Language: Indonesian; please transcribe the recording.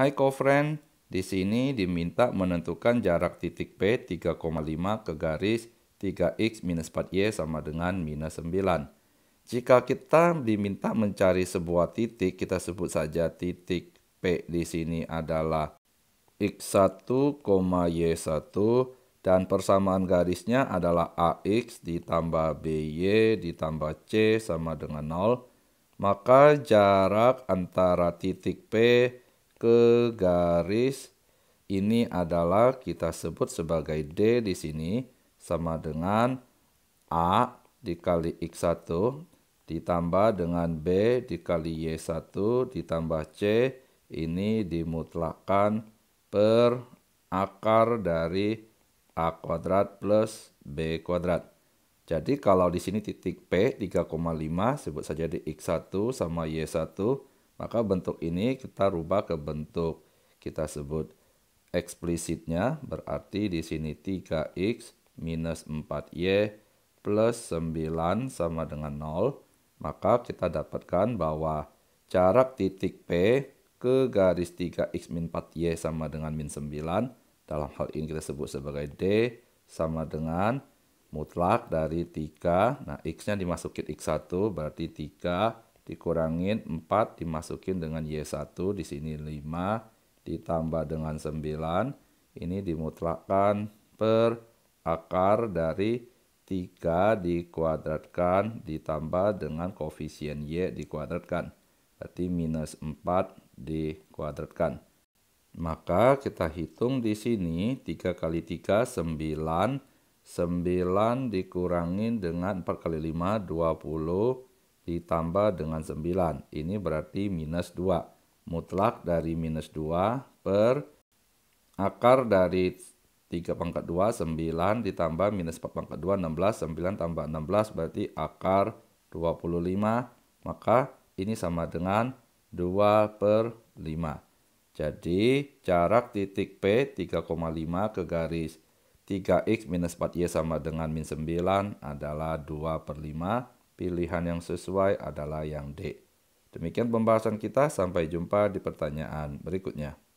Hai kofren, di sini diminta menentukan jarak titik P 3,5 ke garis 3x minus 4y sama dengan minus 9. Jika kita diminta mencari sebuah titik, kita sebut saja titik P di sini adalah x1, y1 dan persamaan garisnya adalah AX ditambah BY ditambah C sama dengan 0. Maka jarak antara titik P ke garis ini adalah kita sebut sebagai D di sini sama dengan A dikali X1 ditambah dengan B dikali Y1 ditambah C ini dimutlakkan per akar dari A kuadrat plus B kuadrat. Jadi kalau di sini titik P 3,5 sebut saja di X1 sama Y1 maka bentuk ini kita rubah ke bentuk kita sebut eksplisitnya berarti di sini 3x minus 4y plus 9 sama dengan 0. Maka kita dapatkan bahwa jarak titik P ke garis 3x min 4y sama dengan min 9. Dalam hal ini kita sebut sebagai D sama dengan mutlak dari 3. Nah, x-nya dimasukin x1 berarti 3 dikurangin 4 dimasukin dengan Y1 di sini 5 ditambah dengan 9 ini dimutlakkan per akar dari 3 dikuadratkan ditambah dengan koefisien Y dikuadratkan berarti minus 4 dikuadratkan maka kita hitung di sini 3 kali 3 9 9 dikurangin dengan 4 kali 5 20 ditambah dengan 9. Ini berarti minus 2. Mutlak dari minus 2 per akar dari 3 pangkat 2, 9 ditambah minus 4 pangkat 2, 16. 9 tambah 16 berarti akar 25. Maka ini sama dengan 2 per 5. Jadi jarak titik P 3,5 ke garis 3x minus 4y sama dengan min 9 adalah 2 per 5 Pilihan yang sesuai adalah yang D. Demikian pembahasan kita, sampai jumpa di pertanyaan berikutnya.